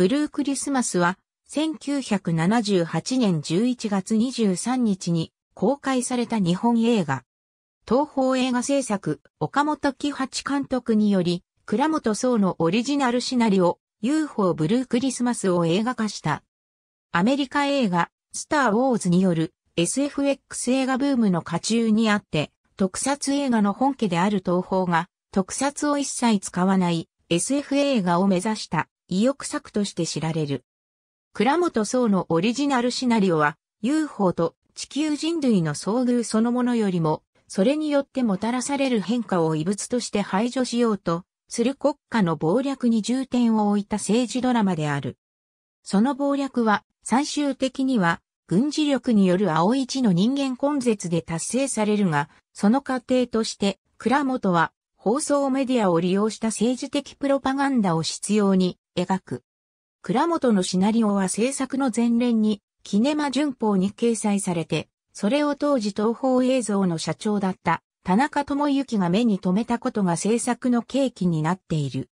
ブルークリスマスは1978年11月23日に公開された日本映画。東宝映画制作、岡本喜八監督により、倉本総のオリジナルシナリオ、UFO ブルークリスマスを映画化した。アメリカ映画、スター・ウォーズによる SFX 映画ブームの下中にあって、特撮映画の本家である東宝が、特撮を一切使わない SF 映画を目指した意欲作として知られる。倉本総のオリジナルシナリオは UFO と地球人類の遭遇そのものよりも、それによってもたらされる変化を異物として排除しようと、する国家の暴略に重点を置いた政治ドラマである。その暴略は、最終的には、軍事力による青一の人間根絶で達成されるが、その過程として、倉本は放送メディアを利用した政治的プロパガンダを必要に描く。倉本のシナリオは制作の前連に、キネマ旬報に掲載されて、それを当時東方映像の社長だった田中智之が目に留めたことが制作の契機になっている。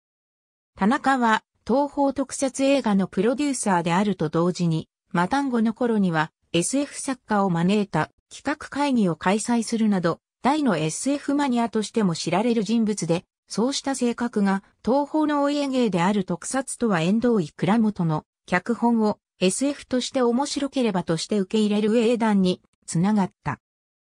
田中は東方特撮映画のプロデューサーであると同時に、マタンゴの頃には SF 作家を招いた企画会議を開催するなど、大の SF マニアとしても知られる人物で、そうした性格が東方のお家芸である特撮とは遠藤井倉本の脚本を SF として面白ければとして受け入れる英断につながった。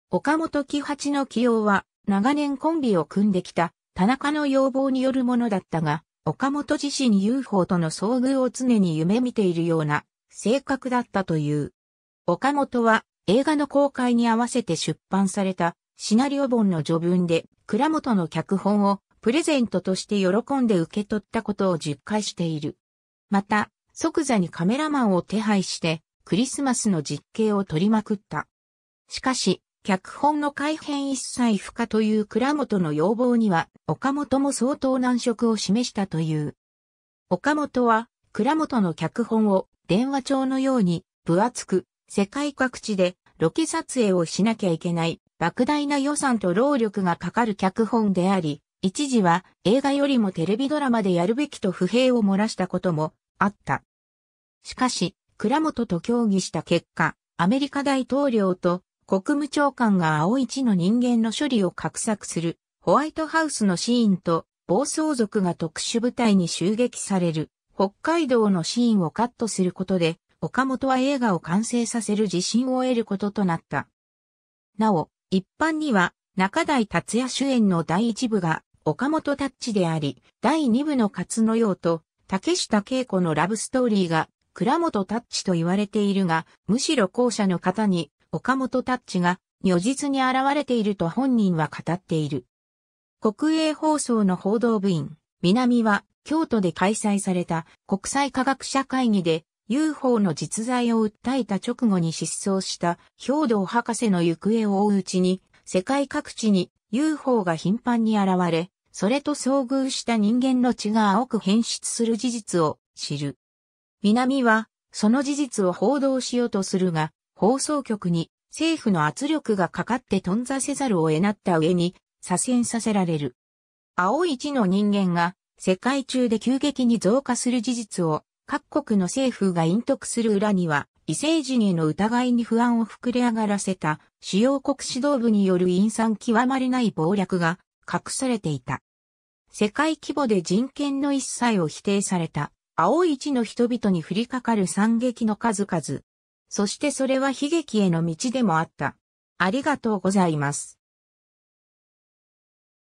岡本喜八の起用は長年コンビを組んできた田中の要望によるものだったが、岡本自身 UFO との遭遇を常に夢見ているような性格だったという。岡本は映画の公開に合わせて出版されたシナリオ本の序文で、倉本の脚本をプレゼントとして喜んで受け取ったことを実感している。また、即座にカメラマンを手配して、クリスマスの実景を取りまくった。しかし、脚本の改変一切不可という倉本の要望には、岡本も相当難色を示したという。岡本は、倉本の脚本を電話帳のように分厚く、世界各地でロケ撮影をしなきゃいけない莫大な予算と労力がかかる脚本であり、一時は映画よりもテレビドラマでやるべきと不平を漏らしたこともあった。しかし、倉本と協議した結果、アメリカ大統領と国務長官が青い地の人間の処理を画策するホワイトハウスのシーンと暴走族が特殊部隊に襲撃される北海道のシーンをカットすることで岡本は映画を完成させる自信を得ることとなった。なお、一般には中台達也主演の第一部が岡本タッチであり、第二部の勝野うと竹下恵子のラブストーリーが倉本タッチと言われているが、むしろ後者の方に岡本タッチが如実に現れていると本人は語っている。国営放送の報道部員、南は京都で開催された国際科学者会議で UFO の実在を訴えた直後に失踪した兵道博士の行方を追ううちに、世界各地に UFO が頻繁に現れ、それと遭遇した人間の血が青く変質する事実を知る。南は、その事実を報道しようとするが、放送局に政府の圧力がかかって頓挫せざるを得なった上に、左遷させられる。青い地の人間が世界中で急激に増加する事実を各国の政府が隠匿する裏には、異星人への疑いに不安を膨れ上がらせた、主要国指導部による陰惨極まりない暴略が隠されていた。世界規模で人権の一切を否定された、青い地の人々に降りかかる惨劇の数々。そしてそれは悲劇への道でもあった。ありがとうございます。